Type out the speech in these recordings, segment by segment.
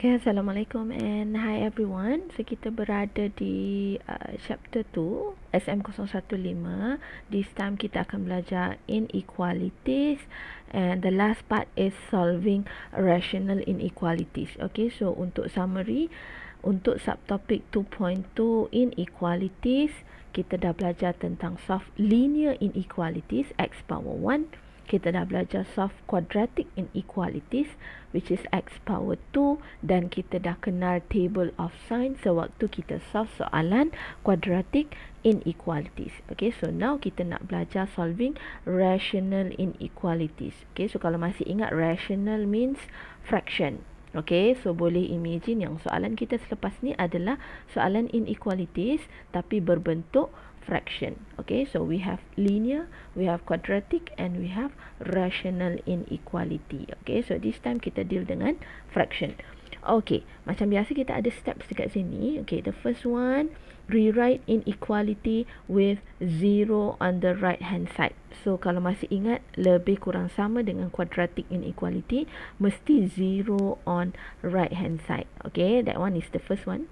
Okay, Assalamualaikum and hi everyone. So kita berada di uh, chapter 2 SM015. This time kita akan belajar inequalities and the last part is solving rational inequalities. Okay, so untuk summary untuk subtopik 2.2 inequalities kita dah belajar tentang soft linear inequalities x power 1 kita dah belajar soft quadratic inequalities which is x power 2 dan kita dah kenal table of sine sewaktu so, kita solve soalan quadratic inequalities. Okay, so now kita nak belajar solving rational inequalities. Okay, so kalau masih ingat rational means fraction. Okay, so boleh imagine yang soalan kita selepas ni adalah soalan inequalities tapi berbentuk fraction. Okay, so we have linear, we have quadratic and we have rational inequality. Okay, so this time kita deal dengan fraction. Okay, macam biasa kita ada steps dekat sini. Okay, the first one, rewrite inequality with zero on the right hand side. So, kalau masih ingat, lebih kurang sama dengan quadratic inequality, mesti zero on right hand side. Okay, that one is the first one.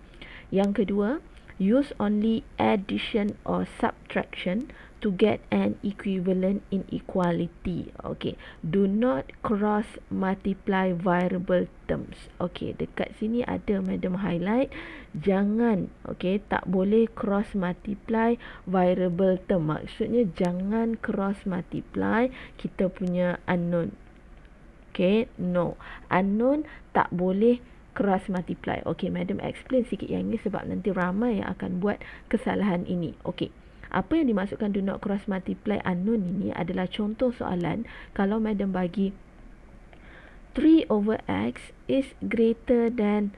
Yang kedua, use only addition or subtraction to get an equivalent inequality. Okay, do not cross multiply variable terms. Okay, dekat sini ada madam highlight. Jangan, okay, tak boleh cross multiply variable term. Maksudnya jangan cross multiply kita punya unknown. Okay, no. Unknown tak boleh cross multiply. Okey, madam explain sikit yang ini sebab nanti ramai yang akan buat kesalahan ini. Okey. Apa yang dimasukkan do not cross multiply unknown ini adalah contoh soalan kalau madam bagi 3 over x is greater than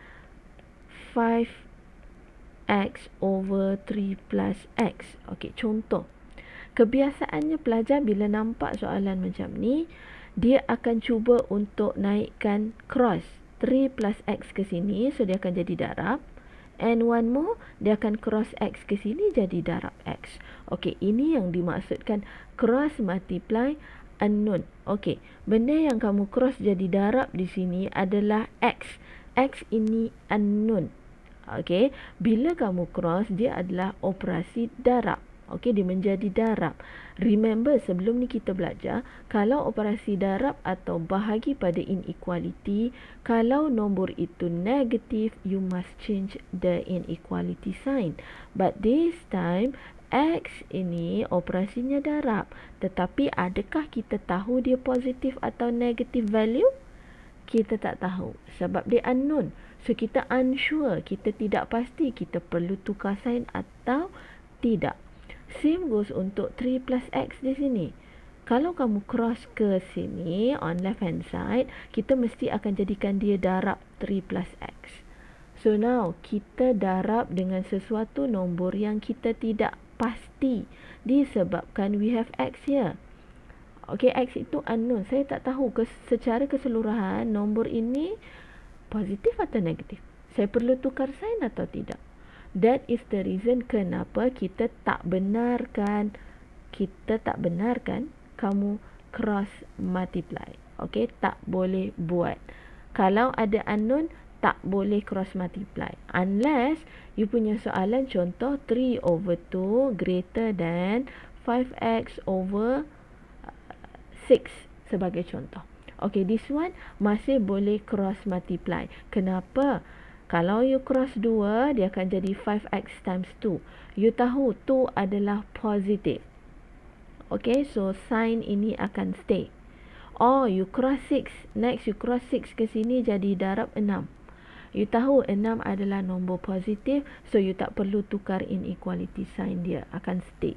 5x over 3 plus x. Okey, contoh. Kebiasaannya pelajar bila nampak soalan macam ni, dia akan cuba untuk naikkan cross. 3 plus x ke sini, so dia akan jadi darab. And one more, dia akan cross x ke sini jadi darab x. Okey, ini yang dimaksudkan cross multiply unknown. Okey, benda yang kamu cross jadi darab di sini adalah x. X ini unknown. Okey, bila kamu cross, dia adalah operasi darab. Okey, dia menjadi darab. Remember sebelum ni kita belajar, kalau operasi darab atau bahagi pada inequality, kalau nombor itu negatif, you must change the inequality sign. But this time, X ini operasinya darab. Tetapi adakah kita tahu dia positif atau negatif value? Kita tak tahu. Sebab dia unknown. So, kita unsure. Kita tidak pasti kita perlu tukar sign atau tidak. Same goes untuk 3 plus x di sini. Kalau kamu cross ke sini, on left hand side, kita mesti akan jadikan dia darab 3 plus x. So now, kita darab dengan sesuatu nombor yang kita tidak pasti disebabkan we have x here. Okay, x itu unknown. Saya tak tahu secara keseluruhan nombor ini positif atau negatif. Saya perlu tukar sign atau tidak. That is the reason kenapa kita tak benarkan kita tak benarkan kamu cross multiply. Okay, tak boleh buat. Kalau ada unknown, tak boleh cross multiply. Unless you punya soalan contoh 3 over 2 greater than 5x over 6 uh, sebagai contoh. Okay, this one masih boleh cross multiply. Kenapa? Kalau you cross 2, dia akan jadi 5x times 2. You tahu 2 adalah positif, Okay, so sign ini akan stay. Oh, you cross 6, next you cross 6 ke sini jadi darab 6. You tahu 6 adalah nombor positif, so you tak perlu tukar inequality sign dia, akan stay.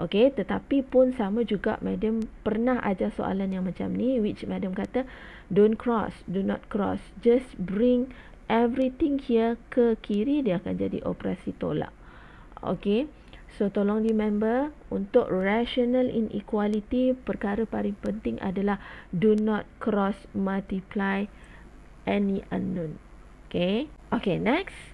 Okay, tetapi pun sama juga madam pernah ajar soalan yang macam ni, which madam kata, don't cross, do not cross, just bring everything here ke kiri dia akan jadi operasi tolak. Okay. So, tolong remember untuk rational inequality, perkara paling penting adalah do not cross multiply any unknown. Okay. Okay, next.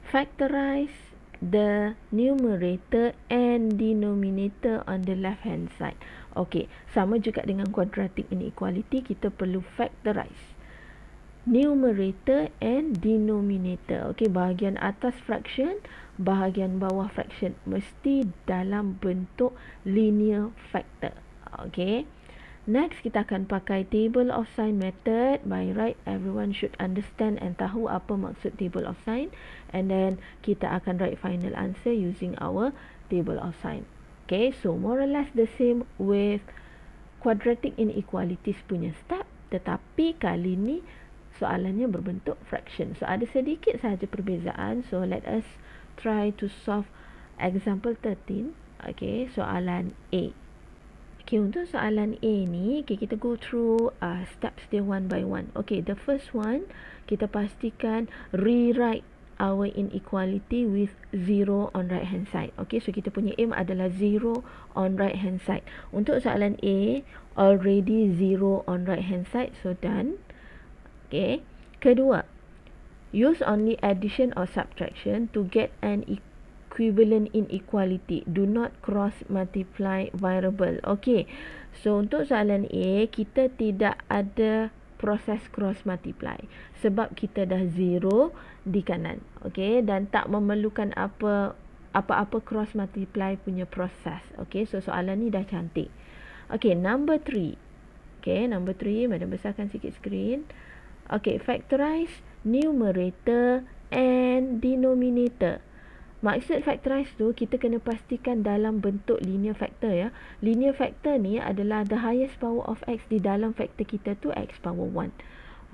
Factorize the numerator and denominator on the left hand side. Okay, sama juga dengan quadratic inequality, kita perlu factorize numerator and denominator. Okey, bahagian atas fraction, bahagian bawah fraction mesti dalam bentuk linear factor. Okey. Next, kita akan pakai table of sign method. By right, everyone should understand and tahu apa maksud table of sign. And then, kita akan write final answer using our table of sign. Okay, so more or less the same with quadratic inequalities punya step. Tetapi, kali ni soalannya berbentuk fraction. So ada sedikit sahaja perbezaan. So let us try to solve example 13. Okay, soalan A. Okay, untuk soalan A ni, okay, kita go through uh, steps dia one by one. Okay, the first one, kita pastikan rewrite our inequality with zero on right hand side. Okay, so kita punya aim adalah zero on right hand side. Untuk soalan A, already zero on right hand side, so done. Okay. Kedua, use only addition or subtraction to get an equivalent inequality. Do not cross multiply variable. Okay. So, untuk soalan A, kita tidak ada proses cross multiply sebab kita dah zero di kanan Okay, dan tak memerlukan apa apa-apa cross multiply punya proses Okay, so soalan ni dah cantik Okay, number three. Okay, number three. madam besarkan sikit screen Okay, factorize numerator and denominator. Maksud factorize tu, kita kena pastikan dalam bentuk linear factor ya. Linear factor ni adalah the highest power of x di dalam factor kita tu x power 1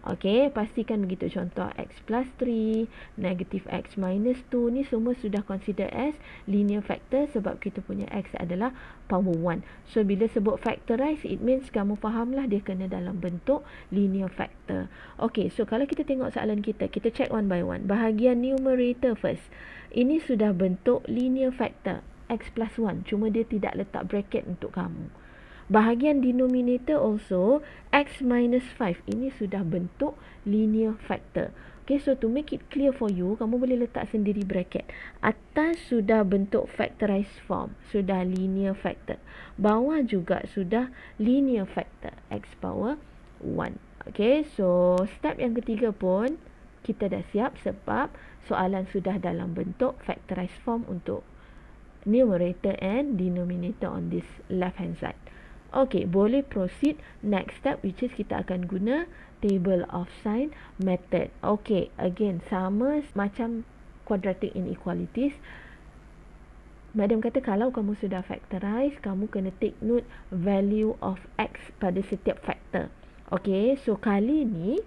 ok, pastikan begitu contoh x plus 3 negative x minus 2 ni semua sudah consider as linear factor sebab kita punya x adalah power 1 so bila sebut factorize it means kamu fahamlah dia kena dalam bentuk linear factor Okey, so kalau kita tengok soalan kita kita check one by one, bahagian numerator first, ini sudah bentuk linear factor, x plus 1 cuma dia tidak letak bracket untuk kamu Bahagian denominator also x minus 5. Ini sudah bentuk linear factor. Okay, so to make it clear for you, kamu boleh letak sendiri bracket. Atas sudah bentuk factorized form. Sudah linear factor. Bawah juga sudah linear factor. X power 1. Okay, so step yang ketiga pun kita dah siap sebab soalan sudah dalam bentuk factorized form untuk numerator and denominator on this left hand side. Okay, boleh proceed next step which is kita akan guna table of sign method. Okay, again sama macam quadratic inequalities. Madam kata kalau kamu sudah factorize, kamu kena take note value of x pada setiap factor. Okay, so kali ni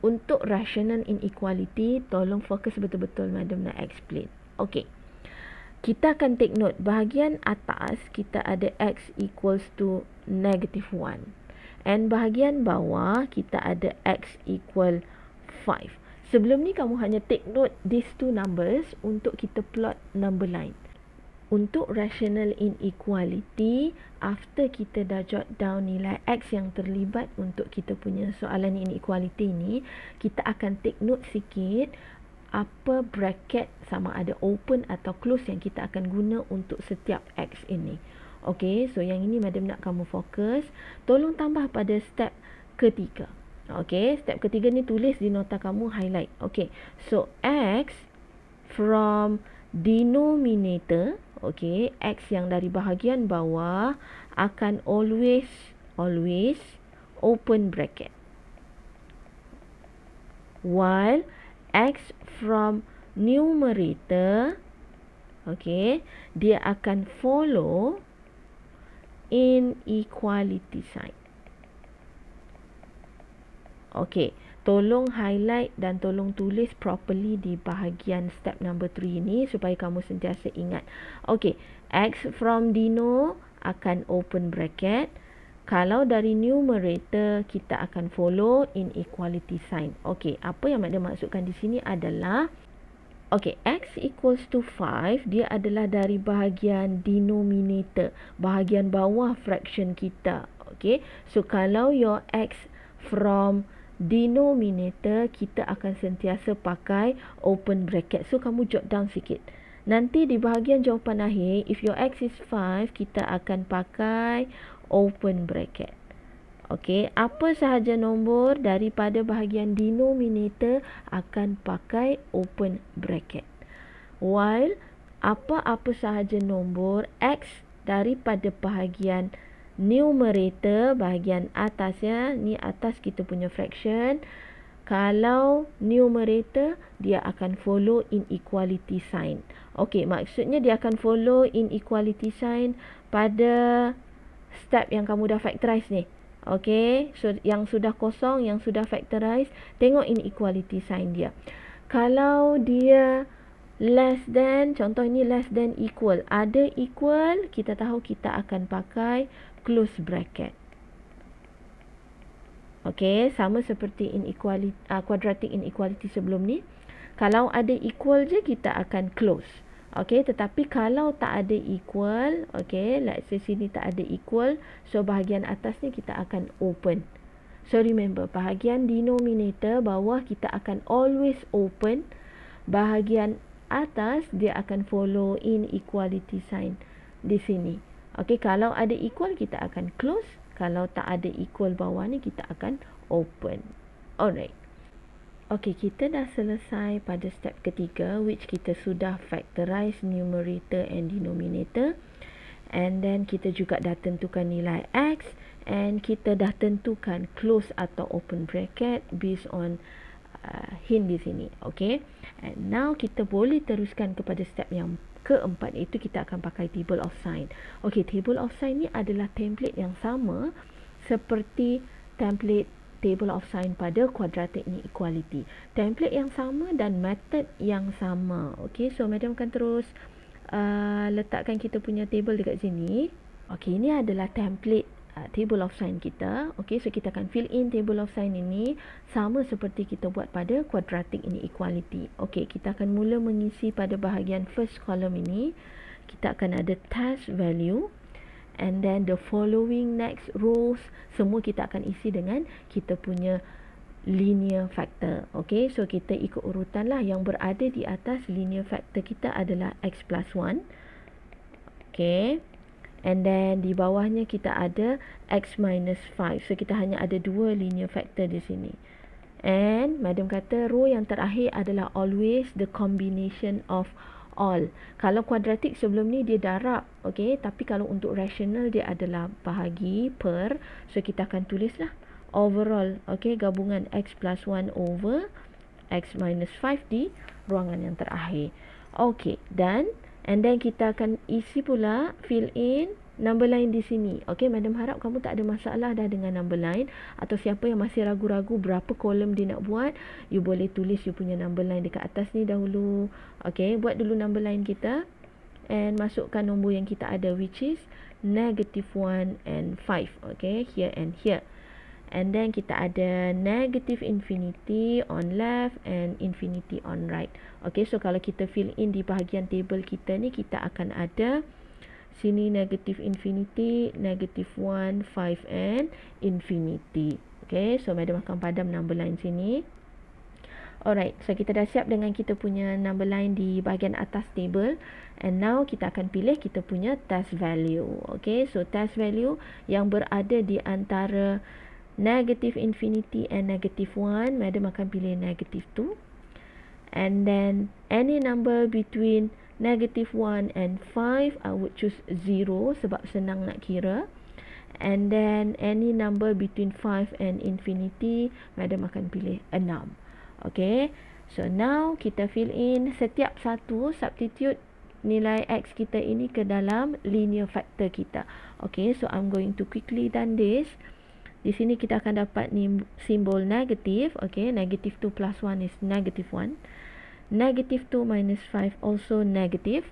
untuk rational inequality, tolong fokus betul-betul Madam nak explain. Okay kita akan take note bahagian atas kita ada x equals to negative 1 and bahagian bawah kita ada x equal 5 sebelum ni kamu hanya take note these two numbers untuk kita plot number line untuk rational inequality after kita dah jot down nilai x yang terlibat untuk kita punya soalan inequality ni kita akan take note sikit apa bracket sama ada open atau close yang kita akan guna untuk setiap X ini. Okay, so yang ini madam nak kamu fokus. Tolong tambah pada step ketiga. Okay, step ketiga ni tulis di nota kamu highlight. Okay, so X from denominator, okay, X yang dari bahagian bawah akan always, always open bracket. While x from numerator okay dia akan follow inequality sign okay tolong highlight dan tolong tulis properly di bahagian step number 3 ini supaya kamu sentiasa ingat okay x from dino akan open bracket kalau dari numerator kita akan follow inequality sign. Okey, apa yang dia masukkan di sini adalah Okey, x equals to 5 dia adalah dari bahagian denominator, bahagian bawah fraction kita. Okey. So kalau your x from denominator kita akan sentiasa pakai open bracket. So kamu jot down sikit. Nanti di bahagian jawapan akhir, if your x is 5, kita akan pakai open bracket. Okey, apa sahaja nombor daripada bahagian denominator akan pakai open bracket. While apa-apa sahaja nombor x daripada bahagian numerator, bahagian atasnya ni atas kita punya fraction, kalau numerator dia akan follow inequality sign. Okey, maksudnya dia akan follow inequality sign pada step yang kamu dah factorize ni. Okey, so yang sudah kosong, yang sudah factorize, tengok inequality sign dia. Kalau dia less than, contoh ini less than equal. Ada equal, kita tahu kita akan pakai close bracket. Okey, sama seperti inequality, uh, ah, quadratic inequality sebelum ni. Kalau ada equal je, kita akan close. Okay, tetapi kalau tak ada equal, okay, let's say sini tak ada equal, so bahagian atas ni kita akan open. So remember, bahagian denominator bawah kita akan always open, bahagian atas dia akan follow inequality sign di sini. Okay, kalau ada equal kita akan close, kalau tak ada equal bawah ni kita akan open. Alright. Okey, kita dah selesai pada step ketiga which kita sudah factorize numerator and denominator and then kita juga dah tentukan nilai x and kita dah tentukan close atau open bracket based on uh, hint di sini. Okey. And now kita boleh teruskan kepada step yang keempat iaitu kita akan pakai table of sign. Okey, table of sign ni adalah template yang sama seperti template table of sign pada quadratic inequality. Template yang sama dan method yang sama. Okey, so madam akan terus uh, letakkan kita punya table dekat sini. Okey, ini adalah template uh, table of sign kita. Okey, so kita akan fill in table of sign ini sama seperti kita buat pada quadratic equality. Okey, kita akan mula mengisi pada bahagian first column ini. Kita akan ada test value and then the following next rows semua kita akan isi dengan kita punya linear factor ok so kita ikut urutan lah yang berada di atas linear factor kita adalah x plus 1 ok and then di bawahnya kita ada x minus 5 so kita hanya ada dua linear factor di sini and madam kata row yang terakhir adalah always the combination of all. Kalau kuadratik sebelum ni dia darab, okey, tapi kalau untuk rasional dia adalah bahagi per. So kita akan tulislah overall, okey, gabungan x plus 1 over x minus 5 di ruangan yang terakhir. Okey, dan and then kita akan isi pula fill in number line di sini. Okey, madam harap kamu tak ada masalah dah dengan number line atau siapa yang masih ragu-ragu berapa kolom dia nak buat, you boleh tulis you punya number line dekat atas ni dahulu. Okey, buat dulu number line kita and masukkan nombor yang kita ada which is negative 1 and 5. Okey, here and here. And then kita ada negative infinity on left and infinity on right. Okay, so kalau kita fill in di bahagian table kita ni, kita akan ada sini negative infinity, negative 1, 5 and infinity. Okay, so madam akan padam number line sini. Alright, so kita dah siap dengan kita punya number line di bahagian atas table. And now kita akan pilih kita punya test value. Okay, so test value yang berada di antara negative infinity and negative 1, madam akan pilih negative 2. And then any number between negative 1 and 5, I would choose 0 sebab senang nak kira. And then any number between 5 and infinity, madam akan pilih 6. Okay, so now kita fill in setiap satu substitute nilai x kita ini ke dalam linear factor kita. Okay, so I'm going to quickly done this. Di sini kita akan dapat simbol negatif. Okay, Negative 2 plus 1 is negative 1 negative 2 minus 5 also negative.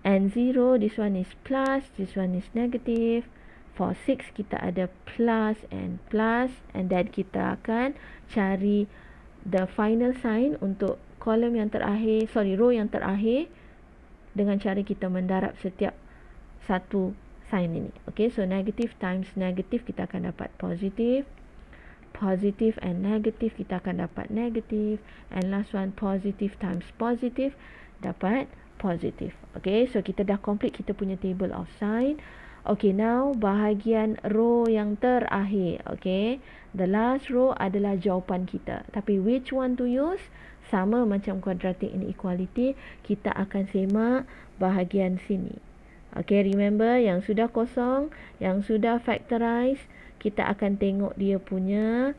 And 0, this one is plus, this one is negative. For 6, kita ada plus and plus. And then kita akan cari the final sign untuk kolom yang terakhir, sorry, row yang terakhir. Dengan cara kita mendarab setiap satu sign ini. Okay, so negative times negative, kita akan dapat positive positive and negative kita akan dapat negative and last one positive times positive dapat positive okay so kita dah complete kita punya table of sign okay now bahagian row yang terakhir okay the last row adalah jawapan kita tapi which one to use sama macam quadratic inequality kita akan semak bahagian sini okay remember yang sudah kosong yang sudah factorize kita akan tengok dia punya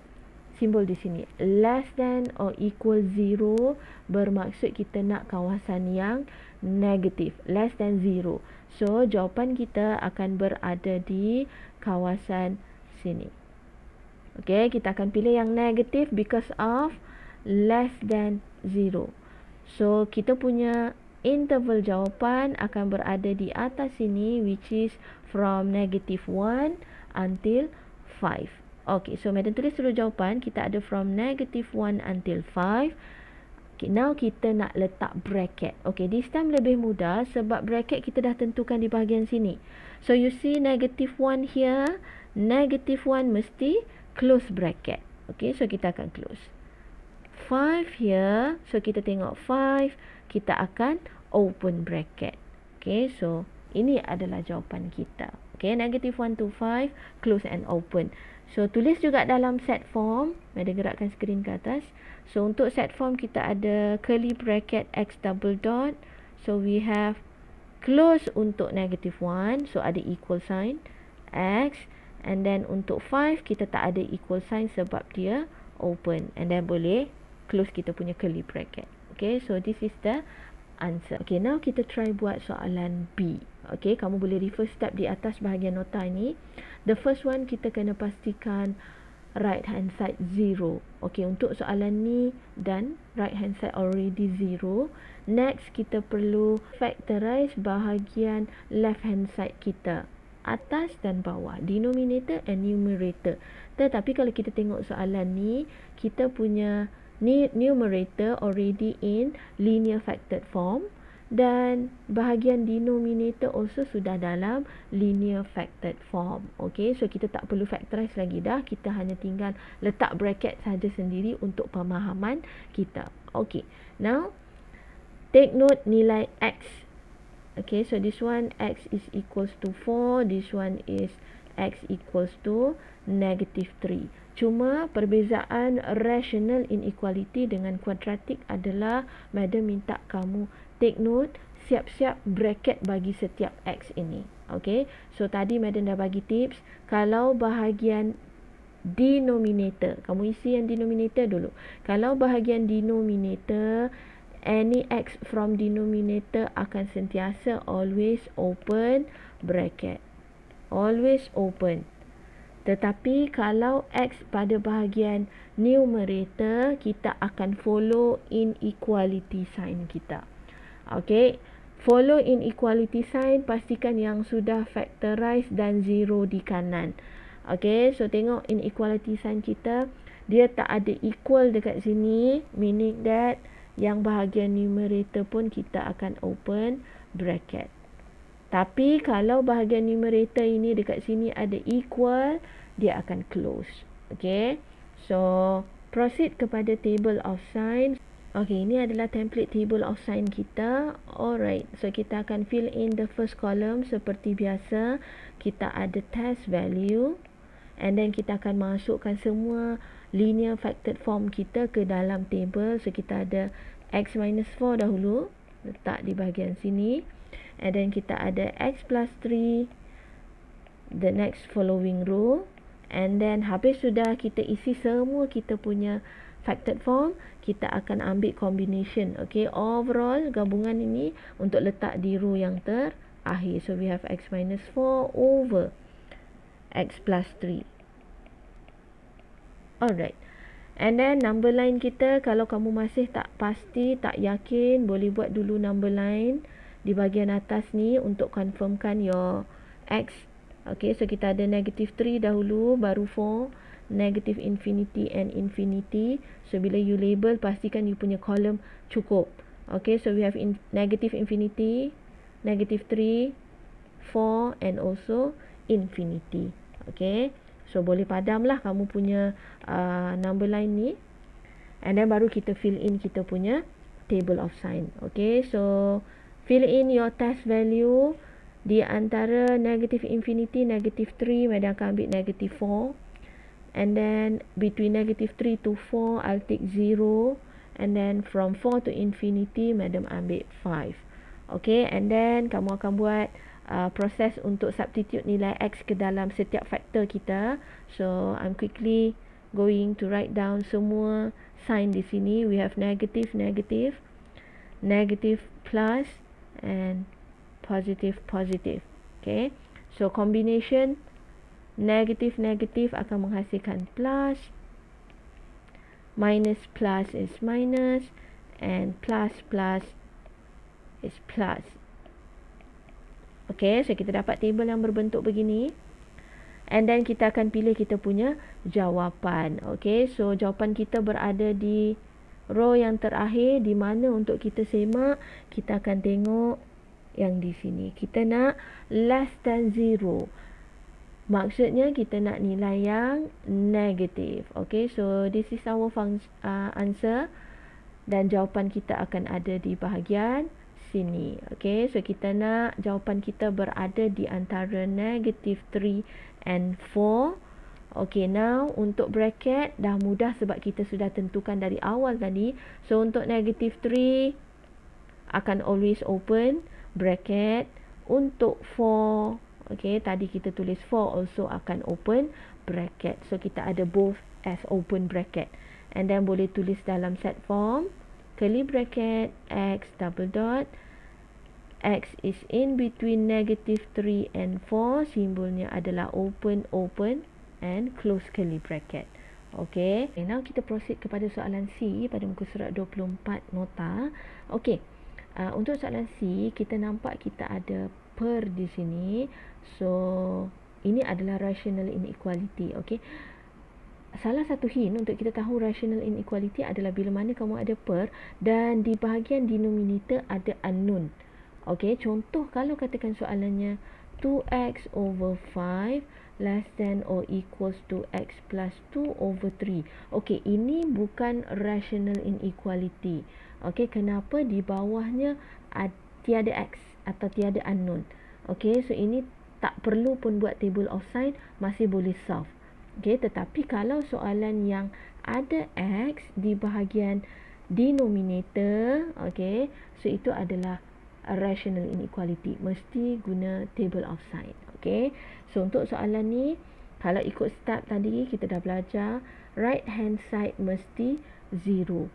simbol di sini. Less than or equal zero bermaksud kita nak kawasan yang negatif. Less than zero. So, jawapan kita akan berada di kawasan sini. Okay, kita akan pilih yang negatif because of less than zero. So, kita punya interval jawapan akan berada di atas sini which is from negative one until 1. 5. Okay, so madam tulis seluruh jawapan. Kita ada from negative 1 until 5. Okay, now kita nak letak bracket. Okay, this time lebih mudah sebab bracket kita dah tentukan di bahagian sini. So, you see negative 1 here. Negative 1 mesti close bracket. Okay, so kita akan close. 5 here. So, kita tengok 5. Kita akan open bracket. Okay, so ini adalah jawapan kita. Okay, negative 1 to 5, close and open. So, tulis juga dalam set form. Ada gerakkan skrin ke atas. So, untuk set form kita ada curly bracket x double dot. So, we have close untuk negative 1. So, ada equal sign x. And then untuk 5, kita tak ada equal sign sebab dia open. And then boleh close kita punya curly bracket. Okay, so this is the answer. Okay, now kita try buat soalan B. Okay, kamu boleh refer step di atas bahagian nota ini. The first one, kita kena pastikan right hand side zero. Okay, untuk soalan ni, dan Right hand side already zero. Next, kita perlu factorize bahagian left hand side kita. Atas dan bawah. Denominator and numerator. Tetapi kalau kita tengok soalan ni, kita punya numerator already in linear factored form dan bahagian denominator also sudah dalam linear factored form. Okay, so kita tak perlu factorize lagi dah. Kita hanya tinggal letak bracket saja sendiri untuk pemahaman kita. Okay, now take note nilai x. Okay, so this one x is equals to 4. This one is x equals to negative 3. Cuma perbezaan rational inequality dengan kuadratik adalah madam minta kamu take note siap-siap bracket bagi setiap x ini. Okay, so tadi madam dah bagi tips kalau bahagian denominator, kamu isi yang denominator dulu. Kalau bahagian denominator any x from denominator akan sentiasa always open bracket. Always open. Tetapi kalau X pada bahagian numerator, kita akan follow inequality sign kita. Okay, follow inequality sign, pastikan yang sudah factorize dan zero di kanan. Okay, so tengok inequality sign kita, dia tak ada equal dekat sini, meaning that yang bahagian numerator pun kita akan open bracket. Tapi kalau bahagian numerator ini dekat sini ada equal, dia akan close. Okay. So, proceed kepada table of signs. Okay, ini adalah template table of sign kita. Alright, so kita akan fill in the first column seperti biasa. Kita ada test value. And then kita akan masukkan semua linear factored form kita ke dalam table. So, kita ada x minus 4 dahulu. Letak di bahagian sini. And then kita ada x plus 3, the next following row, And then habis sudah kita isi semua kita punya factored form, kita akan ambil combination. Okay, overall gabungan ini untuk letak di rule yang terakhir. So we have x minus 4 over x plus 3. Alright. And then number line kita, kalau kamu masih tak pasti, tak yakin, boleh buat dulu number line di bahagian atas ni untuk confirmkan your x. Okay, so kita ada negative 3 dahulu, baru 4, negative infinity and infinity. So, bila you label, pastikan you punya column cukup. Okay, so we have in negative infinity, negative 3, 4 and also infinity. Okay, so boleh padam lah kamu punya uh, number line ni. And then baru kita fill in kita punya table of sign. Okay, so... Fill in your test value di antara negative infinity, negative 3, maybe akan ambil negative 4. And then between negative 3 to 4, I'll take 0. And then from 4 to infinity, madam ambil 5. Okay, and then kamu akan buat uh, proses untuk substitute nilai x ke dalam setiap faktor kita. So, I'm quickly going to write down semua sign di sini. We have negative, negative, negative plus, and positive positive. Okay. So combination negative negative akan menghasilkan plus. Minus plus is minus and plus plus is plus. Okay, so kita dapat table yang berbentuk begini. And then kita akan pilih kita punya jawapan. Okay, so jawapan kita berada di row yang terakhir di mana untuk kita semak kita akan tengok yang di sini kita nak less than zero maksudnya kita nak nilai yang negatif okay so this is our uh, answer dan jawapan kita akan ada di bahagian sini okay so kita nak jawapan kita berada di antara negative 3 and 4 Okay, now untuk bracket dah mudah sebab kita sudah tentukan dari awal tadi. So, untuk negative 3 akan always open bracket. Untuk 4, okay, tadi kita tulis 4 also akan open bracket. So, kita ada both as open bracket. And then boleh tulis dalam set form. Curly bracket x double dot. X is in between negative 3 and 4. Simbolnya adalah open, open, and close curly bracket. Okay. okay, now kita proceed kepada soalan C pada muka surat 24 nota. Okay, uh, untuk soalan C, kita nampak kita ada per di sini. So, ini adalah rational inequality. Okay, salah satu hint untuk kita tahu rational inequality adalah bila mana kamu ada per dan di bahagian denominator ada unknown. Okay, contoh kalau katakan soalannya 2x over 5 less than or equals to x plus 2 over 3. Okey, ini bukan rational inequality. Okey, kenapa di bawahnya tiada x atau tiada unknown. Okey, so ini tak perlu pun buat table of sign, masih boleh solve. Okey, tetapi kalau soalan yang ada x di bahagian denominator, okey, so itu adalah rational inequality. Mesti guna table of sign. Okay. So, untuk soalan ni, kalau ikut step tadi, kita dah belajar right hand side mesti zero.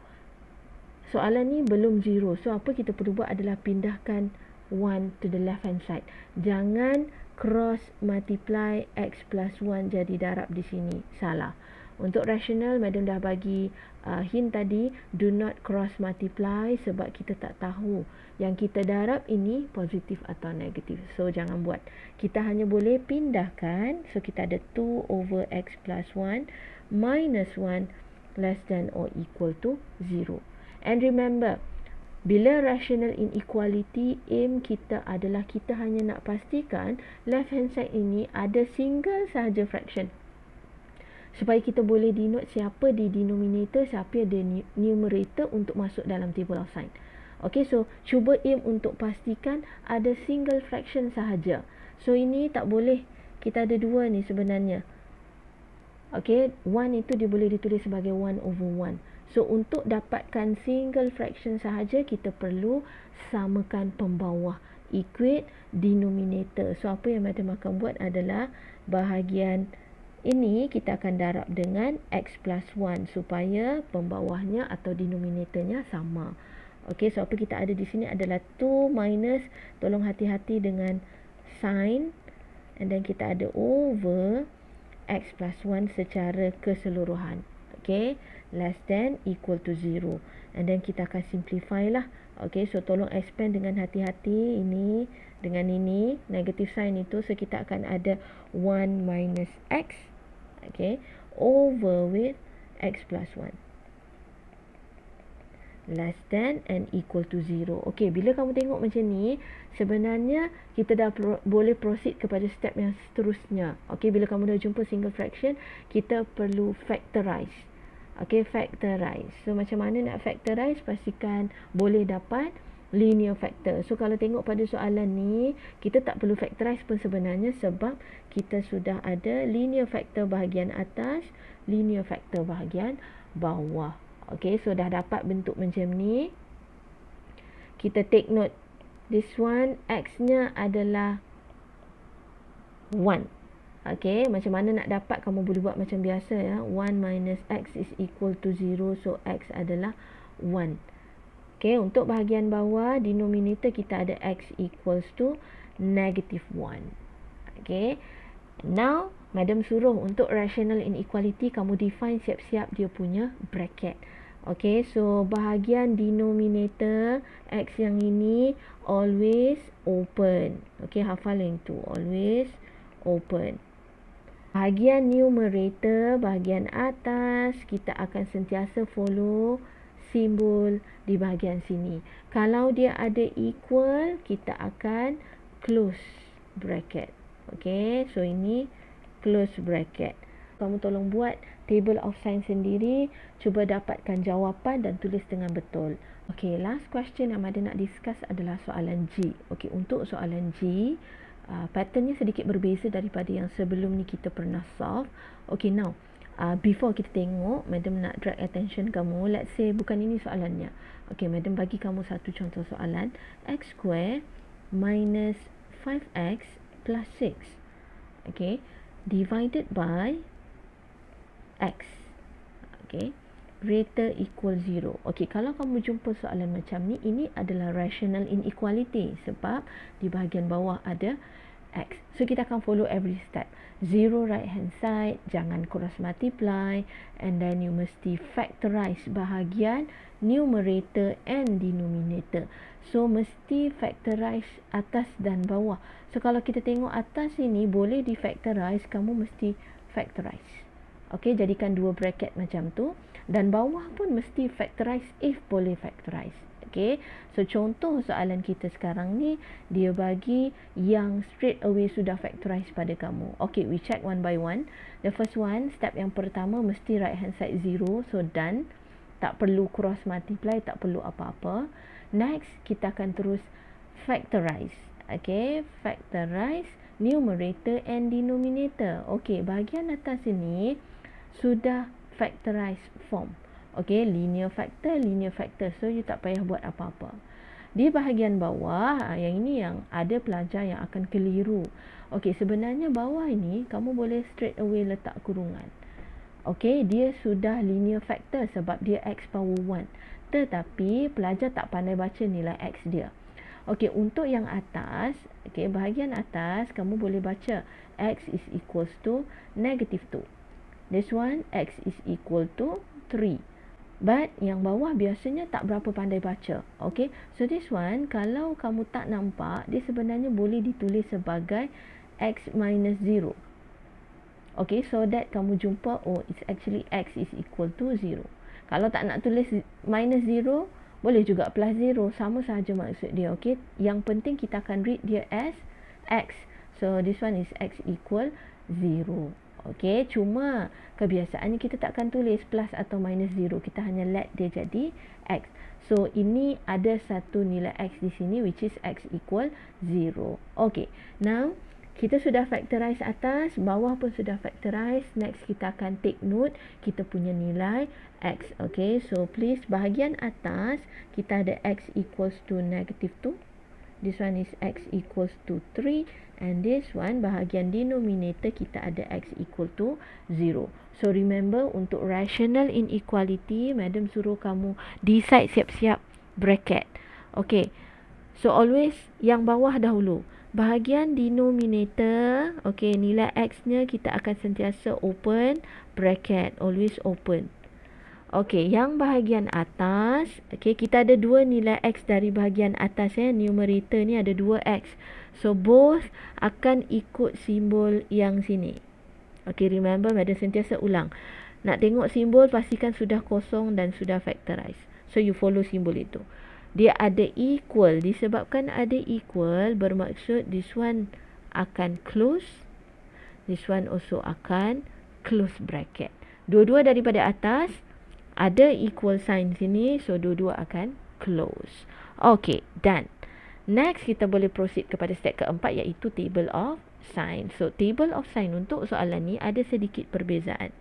Soalan ni belum zero. So, apa kita perlu buat adalah pindahkan one to the left hand side. Jangan cross multiply x plus one jadi darab di sini. Salah. Untuk rational, Madam dah bagi uh, hint tadi, do not cross multiply sebab kita tak tahu yang kita darab ini positif atau negatif. So jangan buat. Kita hanya boleh pindahkan. So kita ada 2 over x plus 1 minus 1 less than or equal to 0. And remember, bila rational inequality, aim kita adalah kita hanya nak pastikan left hand side ini ada single sahaja fraction. Supaya kita boleh denote siapa di denominator, siapa di numerator untuk masuk dalam table of sign. Okay, so cuba aim untuk pastikan ada single fraction sahaja. So, ini tak boleh. Kita ada dua ni sebenarnya. Okay, one itu dia boleh ditulis sebagai one over one. So, untuk dapatkan single fraction sahaja, kita perlu samakan pembawah. Equate denominator. So, apa yang matematik akan buat adalah bahagian ini kita akan darab dengan x plus 1 supaya pembawahnya atau denominatornya sama. Okey, so apa kita ada di sini adalah 2 minus tolong hati-hati dengan sin and then kita ada over x plus 1 secara keseluruhan. Okey, less than equal to 0. And then kita akan simplify lah. Okey, so tolong expand dengan hati-hati ini dengan ini negative sign itu so kita akan ada 1 minus x okey over with x plus 1 less than and equal to zero. Okey, bila kamu tengok macam ni, sebenarnya kita dah pro boleh proceed kepada step yang seterusnya. Okey, bila kamu dah jumpa single fraction, kita perlu factorize. Okey, factorize. So, macam mana nak factorize? Pastikan boleh dapat linear factor. So, kalau tengok pada soalan ni, kita tak perlu factorize pun sebenarnya sebab kita sudah ada linear factor bahagian atas, linear factor bahagian bawah. Okay, so dah dapat bentuk macam ni. Kita take note. This one, X-nya adalah 1. Okay, macam mana nak dapat? Kamu boleh buat macam biasa ya. 1 minus X is equal to 0. So, X adalah 1. Okay, untuk bahagian bawah, denominator kita ada X equals to negative 1. Okay, now madam suruh untuk rational inequality kamu define siap-siap dia punya bracket Okay, so bahagian denominator X yang ini always open. Okay, hafal yang tu Always open. Bahagian numerator, bahagian atas, kita akan sentiasa follow simbol di bahagian sini. Kalau dia ada equal, kita akan close bracket. Okay, so ini close bracket. Kamu tolong buat table of sign sendiri. Cuba dapatkan jawapan dan tulis dengan betul. Okay, last question yang Madi nak discuss adalah soalan G. Okay, untuk soalan G, uh, patternnya sedikit berbeza daripada yang sebelum ni kita pernah solve. Okay, now. Uh, before kita tengok, Madam nak drag attention kamu. Let's say bukan ini soalannya. Okay, Madam bagi kamu satu contoh soalan. X square minus 5X plus 6 okay divided by x okay greater equal 0 okay kalau kamu jumpa soalan macam ni ini adalah rational inequality sebab di bahagian bawah ada x so kita akan follow every step 0 right hand side jangan cross multiply and then you mesti factorize bahagian numerator and denominator So mesti factorize atas dan bawah. So kalau kita tengok atas ini boleh difactorize, kamu mesti factorize. Okey, jadikan dua bracket macam tu dan bawah pun mesti factorize if boleh factorize. Okey. So contoh soalan kita sekarang ni dia bagi yang straight away sudah factorize pada kamu. Okey, we check one by one. The first one, step yang pertama mesti right hand side zero, so done. Tak perlu cross multiply, tak perlu apa-apa. Next, kita akan terus factorize. Okay, factorize numerator and denominator. Okay, bahagian atas ini sudah factorize form. Okay, linear factor, linear factor. So, you tak payah buat apa-apa. Di bahagian bawah, ah, yang ini yang ada pelajar yang akan keliru. Okay, sebenarnya bawah ini, kamu boleh straight away letak kurungan. okay? dia sudah linear factor sebab dia x power 1 tetapi pelajar tak pandai baca nilai X dia. Okey, untuk yang atas, okey, bahagian atas kamu boleh baca X is equals to negative 2. This one, X is equal to 3. But yang bawah biasanya tak berapa pandai baca. Okey, so this one, kalau kamu tak nampak, dia sebenarnya boleh ditulis sebagai X minus 0. Okay, so that kamu jumpa, oh, it's actually x is equal to kalau tak nak tulis minus 0, boleh juga plus 0. Sama sahaja maksud dia. Okay? Yang penting kita akan read dia as x. So, this one is x equal 0. Okay? Cuma kebiasaannya kita tak akan tulis plus atau minus 0. Kita hanya let dia jadi x. So, ini ada satu nilai x di sini which is x equal 0. Okay. Now, kita sudah factorize atas, bawah pun sudah factorize. Next kita akan take note kita punya nilai x. Okay, so please bahagian atas kita ada x equals to negative two. This one is x equals to three, And this one bahagian denominator kita ada x equal to zero. So remember untuk rational inequality, madam suruh kamu decide siap-siap bracket. Okay, so always yang bawah dahulu bahagian denominator okey nilai x nya kita akan sentiasa open bracket always open okey yang bahagian atas okey kita ada dua nilai x dari bahagian atas ya numerator ni ada dua x so both akan ikut simbol yang sini okey remember ada sentiasa ulang nak tengok simbol pastikan sudah kosong dan sudah factorize so you follow simbol itu dia ada equal disebabkan ada equal bermaksud this one akan close this one also akan close bracket dua-dua daripada atas ada equal sign sini so dua-dua akan close okey done next kita boleh proceed kepada step keempat iaitu table of sign so table of sign untuk soalan ni ada sedikit perbezaan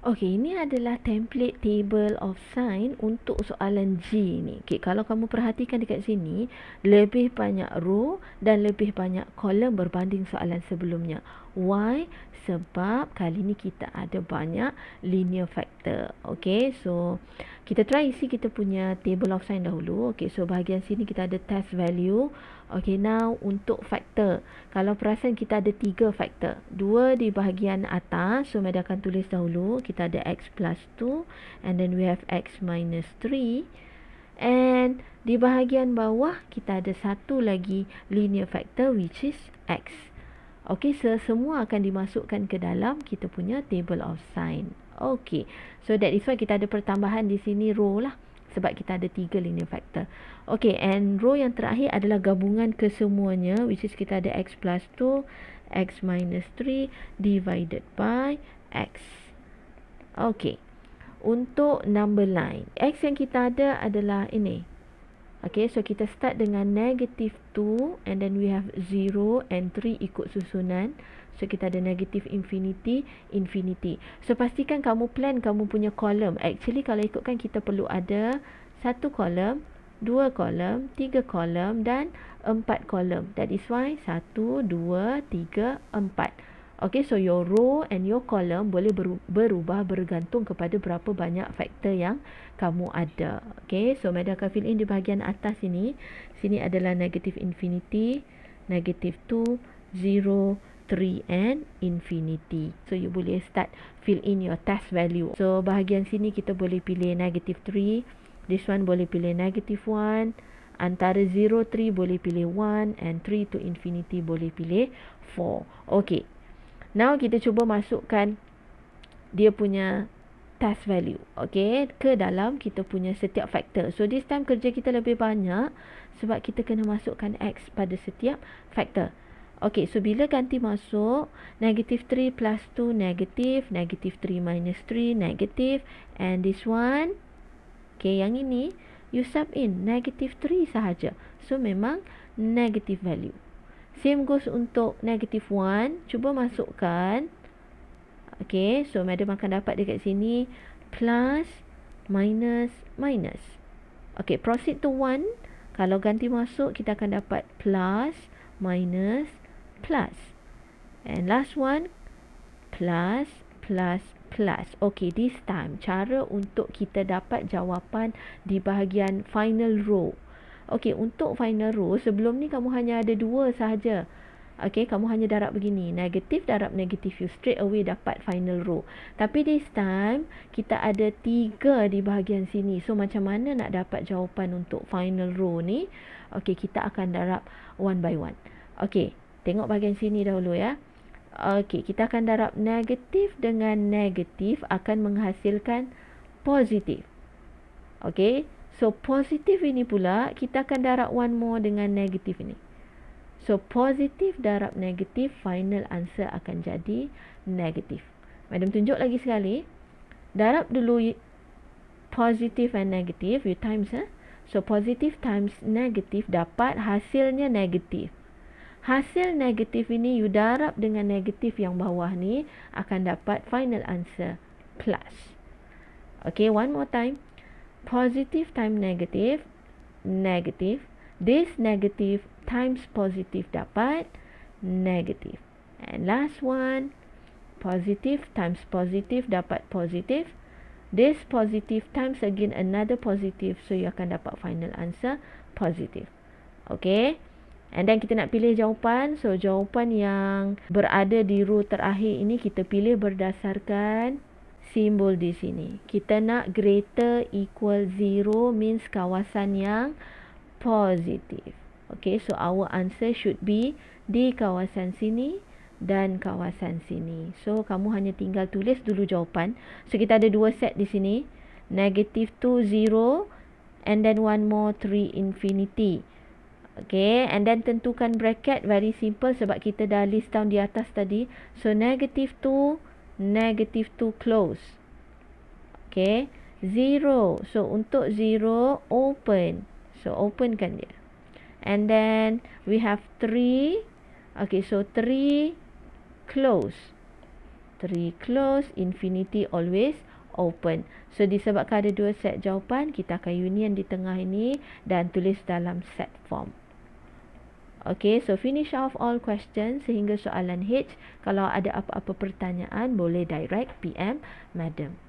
Okey, ini adalah template table of sign untuk soalan G ni. Okey, kalau kamu perhatikan dekat sini, lebih banyak row dan lebih banyak column berbanding soalan sebelumnya. Why? Sebab kali ni kita ada banyak linear factor. Okey, so kita try isi kita punya table of sign dahulu. Okey, so bahagian sini kita ada test value Okay, now untuk faktor. Kalau perasan kita ada tiga faktor. Dua di bahagian atas. So, saya akan tulis dahulu. Kita ada x plus 2. And then we have x minus 3. And di bahagian bawah, kita ada satu lagi linear factor which is x. Okay, so semua akan dimasukkan ke dalam kita punya table of sign. Okay, so that is why kita ada pertambahan di sini row lah. Sebab kita ada tiga linear factor. Okay, and row yang terakhir adalah gabungan kesemuanya which is kita ada x plus 2, x minus 3 divided by x. Okay, untuk number line. X yang kita ada adalah ini. Okay, so kita start dengan negative 2 and then we have 0 and 3 ikut susunan. So, kita ada negative infinity, infinity. So, pastikan kamu plan kamu punya column. Actually, kalau ikutkan kita perlu ada satu column dua kolom, tiga kolom dan empat kolom. That is why satu, dua, tiga, empat. Okay, so your row and your column boleh berubah bergantung kepada berapa banyak faktor yang kamu ada. Okay, so Madam akan fill in di bahagian atas ini. Sini adalah negative infinity, negative 2, 0, 3 and infinity. So, you boleh start fill in your test value. So, bahagian sini kita boleh pilih negative 3, This one boleh pilih negative 1. Antara 0, 3 boleh pilih 1. And 3 to infinity boleh pilih 4. Okay. Now kita cuba masukkan dia punya test value. Okay. Ke dalam kita punya setiap factor. So this time kerja kita lebih banyak. Sebab kita kena masukkan x pada setiap factor. Okay, so bila ganti masuk, negative 3 plus 2, negative, negative 3 minus 3, negative, and this one, Okey, yang ini you sub in negative 3 sahaja. So, memang negative value. Same goes untuk negative 1. Cuba masukkan. Okey, so madam makan dapat dekat sini plus, minus, minus. Okey, proceed to 1. Kalau ganti masuk, kita akan dapat plus, minus, plus. And last one, plus, plus, plus. Okay, this time cara untuk kita dapat jawapan di bahagian final row. Okey, untuk final row sebelum ni kamu hanya ada dua sahaja. Okey, kamu hanya darab begini. Negatif darab negatif you straight away dapat final row. Tapi this time kita ada tiga di bahagian sini. So macam mana nak dapat jawapan untuk final row ni? Okey, kita akan darab one by one. Okey, tengok bahagian sini dahulu ya. Okey, kita akan darab negatif dengan negatif akan menghasilkan positif. Okey, so positif ini pula kita akan darab one more dengan negatif ini. So positif darab negatif, final answer akan jadi negatif. Madam tunjuk lagi sekali. Darab dulu positif dan negatif, you times. Eh? So positif times negatif dapat hasilnya negatif. Hasil negatif ini you darab dengan negatif yang bawah ni akan dapat final answer plus. Okay, one more time. Positive times negative, negative. This negative times positive dapat negative. And last one, positive times positive dapat positive. This positive times again another positive. So, you akan dapat final answer positive. Okay. And then kita nak pilih jawapan. So jawapan yang berada di row terakhir ini kita pilih berdasarkan simbol di sini. Kita nak greater equal zero means kawasan yang positif. Okay, so our answer should be di kawasan sini dan kawasan sini. So, kamu hanya tinggal tulis dulu jawapan. So, kita ada dua set di sini. Negative two zero, and then one more three infinity. Okay, and then tentukan bracket very simple sebab kita dah list down di atas tadi. So, negative 2, negative 2 close. Okay, 0. So, untuk 0, open. So, open kan dia. And then, we have 3. Okay, so 3 close. 3 close, infinity always open. So, disebabkan ada dua set jawapan, kita akan union di tengah ini dan tulis dalam set form. Okay, so finish off all questions sehingga soalan H. Kalau ada apa-apa pertanyaan, boleh direct PM Madam.